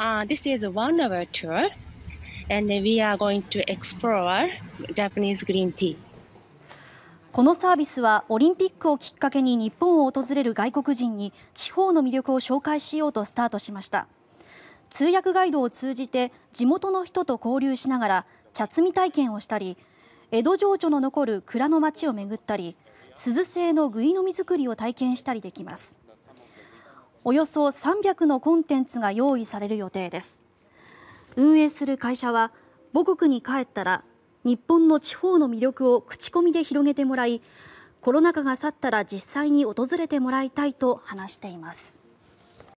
Uh, this is a one hour tour, and we are going to explore Japanese green tea. このサービスはオリンピックをきっかけに日本を訪れる外国人に地方の魅力を紹介しようとスタートしました通訳ガイドを通じて地元の人と交流しながら茶摘み体験をしたり江戸情緒の残る蔵の町を巡ったり鈴製のぐいのみ作りを体験したりできますおよそ300のコンテンツが用意される予定です。運営する会社は母国に帰ったら日本の地方の魅力を口コミで広げてもらいコロナ禍が去ったら実際に訪れてもらいたいと話しています。